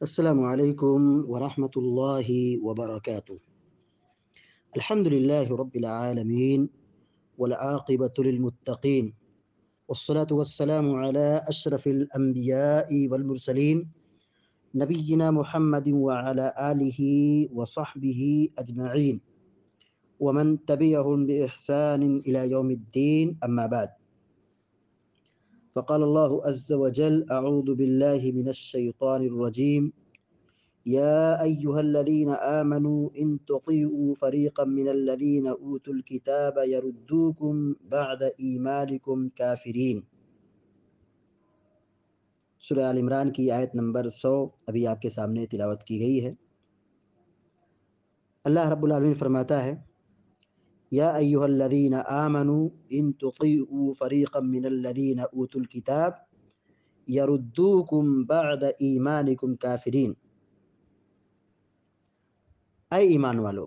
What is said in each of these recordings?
السلام عليكم ورحمة الله وبركاته الحمد لله رب العالمين والعاقبة للمتقين والصلاة والسلام على أشرف الأنبياء والمرسلين نبينا محمد وعلى آله وصحبه أجمعين ومن تبعهم بإحسان إلى يوم الدين أما بعد فقال الله عز وجل أعوذ بالله من الشيطان الرجيم يا أيها الذين آمنوا إن تطيئوا فريقا من الذين أوتوا الكتاب يردوكم بعد إيمانكم كافرين سورہ آل عمران کی آیت نمبر سو ابھی آپ کے سامنے تلاوت کی گئی ہے اللہ رب العالمین فرماتا ہے یا ایوہ الذین آمنوا ان تقیعوا فریقا من الذین اوتوا الكتاب یردوکم بعد ایمانکم کافرین اے ایمان والو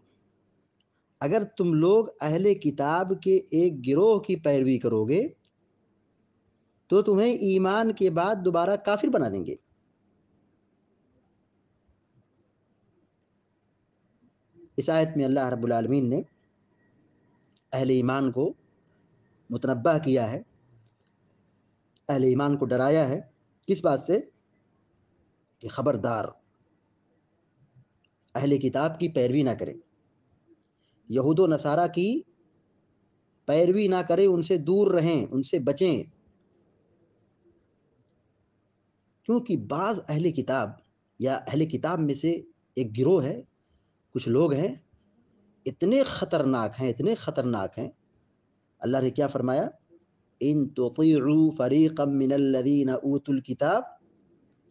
اگر تم لوگ اہل کتاب کے ایک گروہ کی پیروی کرو گے تو تمہیں ایمان کے بعد دوبارہ کافر بنا دیں گے اس آیت میں اللہ رب العالمین نے اہل ایمان کو متنبع کیا ہے اہل ایمان کو ڈرایا ہے کس بات سے کہ خبردار اہل کتاب کی پیروی نہ کریں یہود و نصارہ کی پیروی نہ کریں ان سے دور رہیں ان سے بچیں کیونکہ بعض اہل کتاب یا اہل کتاب میں سے ایک گروہ ہے کچھ لوگ ہیں اتنے خطرناک ہیں اتنے خطرناک ہیں اللہ نے کیا فرمایا ان تو فریقین الكتاب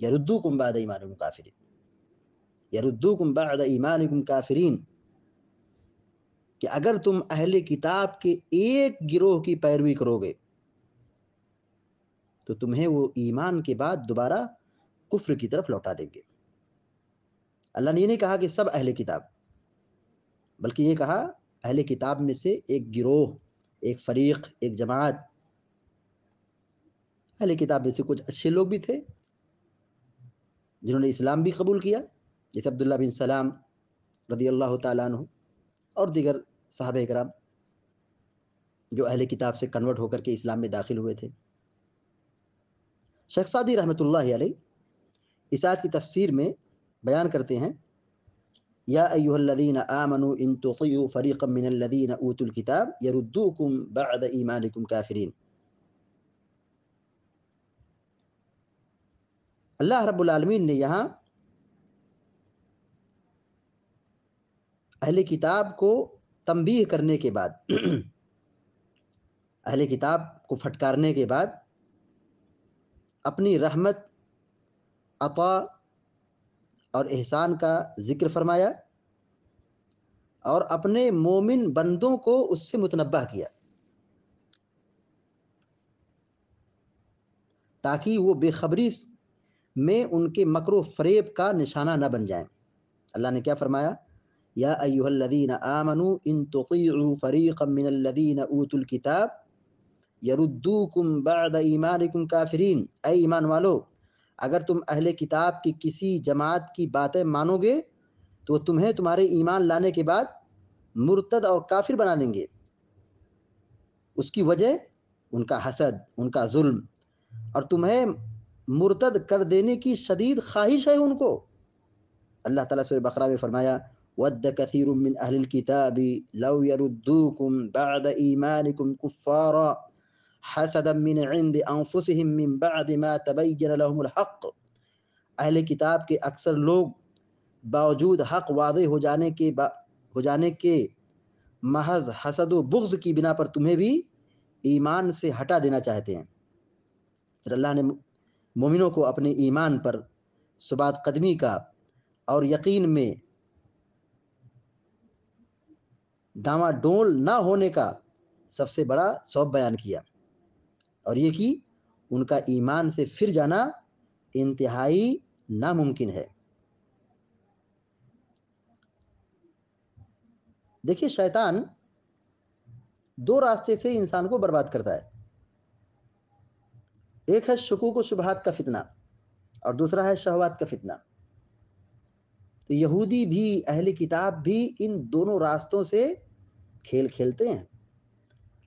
یردوکم بعد ایمانکم کافرین یردوکم بعد ایمانکم کافرین کہ اگر تم اہل کتاب کے ایک گروہ کی پیروی کرو گے تو تمہیں وہ ایمان کے بعد دوبارہ کفر کی طرف لوٹا دیں گے اللہ نے یہ نہیں کہا کہ سب اہل کتاب بلکہ یہ کہا اہل کتاب میں سے ایک گروہ ایک فریق ایک جماعت اہل کتاب میں سے کچھ اچھے لوگ بھی تھے جنہوں نے اسلام بھی قبول کیا جیسے عبداللہ بن سلام رضی اللہ تعالیٰ عنہ اور دیگر صحابہ اکرام جو اہل کتاب سے کنورٹ ہو کر کے اسلام میں داخل ہوئے تھے شخصادی رحمۃ اللہ علیہ اس آیت کی تفسیر میں بیان کرتے ہیں یا الذین آمنوا ان تطیعوا فریقا من الذین اوتوا الكتاب یردوکم بعد ایمانکم کافرین اللہ رب العالمین نے یہاں اہل کتاب کو تنبیہ کرنے کے بعد اہل کتاب کو پھٹکارنے کے بعد اپنی رحمت عطا اور احسان کا ذکر فرمایا اور اپنے مومن بندوں کو اس سے متنبع کیا تاکہ وہ بے خبری میں ان کے مکر و فریب کا نشانہ نہ بن جائیں اللہ نے کیا فرمایا یا ایوہ الذین آمنوا ان فریقا من الذین اوتوا الكتاب یردوکم بعد ایمانکم کافرین اے ایمان والو اگر تم اہل کتاب کی کسی جماعت کی باتیں مانو گے تو تمہیں تمہارے ایمان لانے کے بعد مرتد اور کافر بنا دیں گے اس کی وجہ ان کا حسد ان کا ظلم اور تمہیں مرتد کر دینے کی شدید خواہش ہے ان کو اللہ تعالیٰ سور بقرہ میں فرمایا حسدا من من عند انفسهم بعد ما تبین لهم الحق اہل کتاب کے اکثر لوگ باوجود حق واضح ہو جانے کے با ہو جانے کے محض حسد و بغض کی بنا پر تمہیں بھی ایمان سے ہٹا دینا چاہتے ہیں پھر اللہ نے مومنوں کو اپنے ایمان پر ثبات قدمی کا اور یقین میں ڈاما ڈول نہ ہونے کا سب سے بڑا سوب بیان کیا اور یہ کہ ان کا ایمان سے پھر جانا انتہائی ناممکن ہے دیکھیے شیطان دو راستے سے انسان کو برباد کرتا ہے ایک ہے شکوک و شبہات کا فتنہ اور دوسرا ہے شہوات کا فتنہ تو یہودی بھی اہل کتاب بھی ان دونوں راستوں سے کھیل کھیلتے ہیں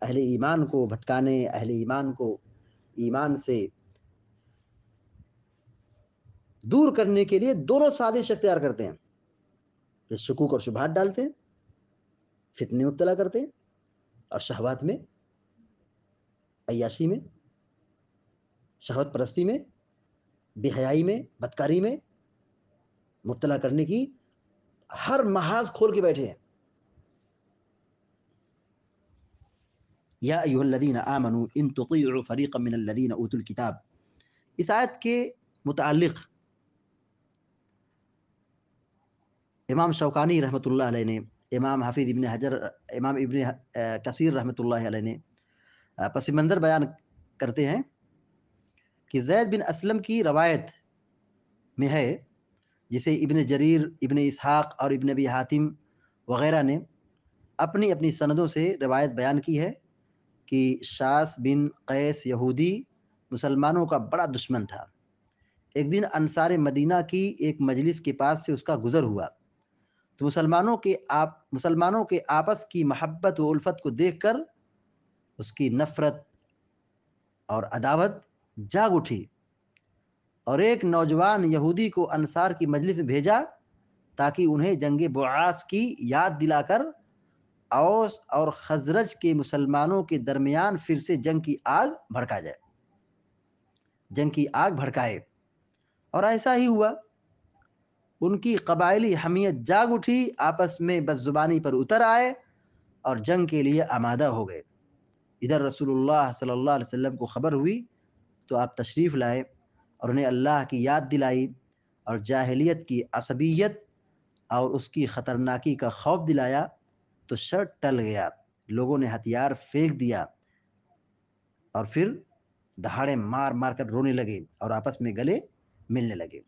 اہل ایمان کو بھٹکانے اہل ایمان کو ایمان سے دور کرنے کے لیے دونوں سازش اختیار کرتے ہیں شکوک اور شبہات ڈالتے ہیں فتنے مبتلا کرتے ہیں اور شہوات میں عیاشی میں شہوت پرستی میں بے حیائی میں بدکاری میں مبتلا کرنے کی ہر محاذ کھول کے بیٹھے ہیں یا الذین ان تطیعوا فریقا من الذین اوتوا الكتاب اس آیت کے متعلق امام شوقانی رحمۃ اللہ علیہ نے امام حفیظ ابن حجر امام ابن کثیر رحمۃ اللہ علیہ نے پس منظر بیان کرتے ہیں کہ زید بن اسلم کی روایت میں ہے جسے ابن جریر ابن اسحاق اور ابن حاتم وغیرہ نے اپنی اپنی سندوں سے روایت بیان کی ہے کہ شاس بن قیس یہودی مسلمانوں کا بڑا دشمن تھا ایک دن انصار مدینہ کی ایک مجلس کے پاس سے اس کا گزر ہوا تو مسلمانوں کے آپ مسلمانوں کے آپس کی محبت و الفت کو دیکھ کر اس کی نفرت اور عداوت جاگ اٹھی اور ایک نوجوان یہودی کو انصار کی مجلس بھیجا تاکہ انہیں جنگ بعاث کی یاد دلا کر اوس اور خزرج کے مسلمانوں کے درمیان پھر سے جنگ کی آگ بھڑکا جائے جنگ کی آگ بھڑکائے اور ایسا ہی ہوا ان کی قبائلی حمیت جاگ اٹھی آپس میں بس زبانی پر اتر آئے اور جنگ کے لیے آمادہ ہو گئے ادھر رسول اللہ صلی اللہ علیہ وسلم کو خبر ہوئی تو آپ تشریف لائے اور انہیں اللہ کی یاد دلائی اور جاہلیت کی عصبیت اور اس کی خطرناکی کا خوف دلایا تو شرٹ ٹل گیا لوگوں نے ہتھیار پھینک دیا اور پھر دہاڑے مار مار کر رونے لگے اور آپس میں گلے ملنے لگے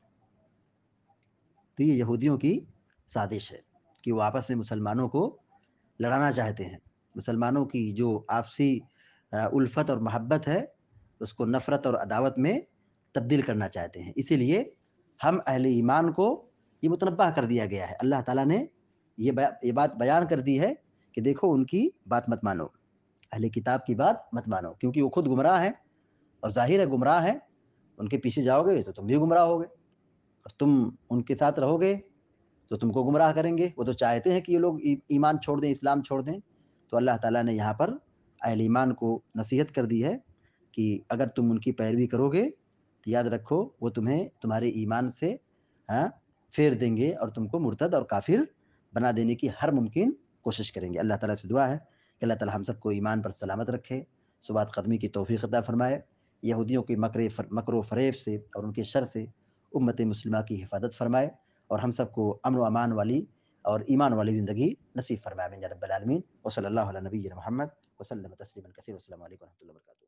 تو یہ یہودیوں کی سازش ہے کہ وہ آپس میں مسلمانوں کو لڑانا چاہتے ہیں مسلمانوں کی جو آپسی الفت اور محبت ہے اس کو نفرت اور عداوت میں تبدیل کرنا چاہتے ہیں اسی لیے ہم اہل ایمان کو یہ متنبہ کر دیا گیا ہے اللہ تعالیٰ نے یہ یہ بات بیان کر دی ہے کہ دیکھو ان کی بات مت مانو اہل کتاب کی بات مت مانو کیونکہ وہ خود گمراہ ہیں اور ظاہر ہے گمراہ ہیں ان کے پیچھے جاؤ گے تو تم بھی گمراہ ہو گے اور تم ان کے ساتھ رہو گے تو تم کو گمراہ کریں گے وہ تو چاہتے ہیں کہ یہ لوگ ایمان چھوڑ دیں اسلام چھوڑ دیں تو اللہ تعالیٰ نے یہاں پر اہل ایمان کو نصیحت کر دی ہے کہ اگر تم ان کی پیروی کرو گے تو یاد رکھو وہ تمہیں تمہارے ایمان سے ہاں پھیر دیں گے اور تم کو مرتد اور کافر بنا دینے کی ہر ممکن کوشش کریں گے اللہ تعالیٰ سے دعا ہے کہ اللہ تعالیٰ ہم سب کو ایمان پر سلامت رکھے صبح قدمی کی توفیق عطا فرمائے یہودیوں کی مکر مکر و فریف سے اور ان کے شر سے امت مسلمہ کی حفاظت فرمائے اور ہم سب کو امن و امان والی اور ایمان والی زندگی نصیب فرمائے رب و صلی اللہ علیہ نبی محمد وسلم تسلیم السلام علیکم و رحمۃ اللہ وبرکاتہ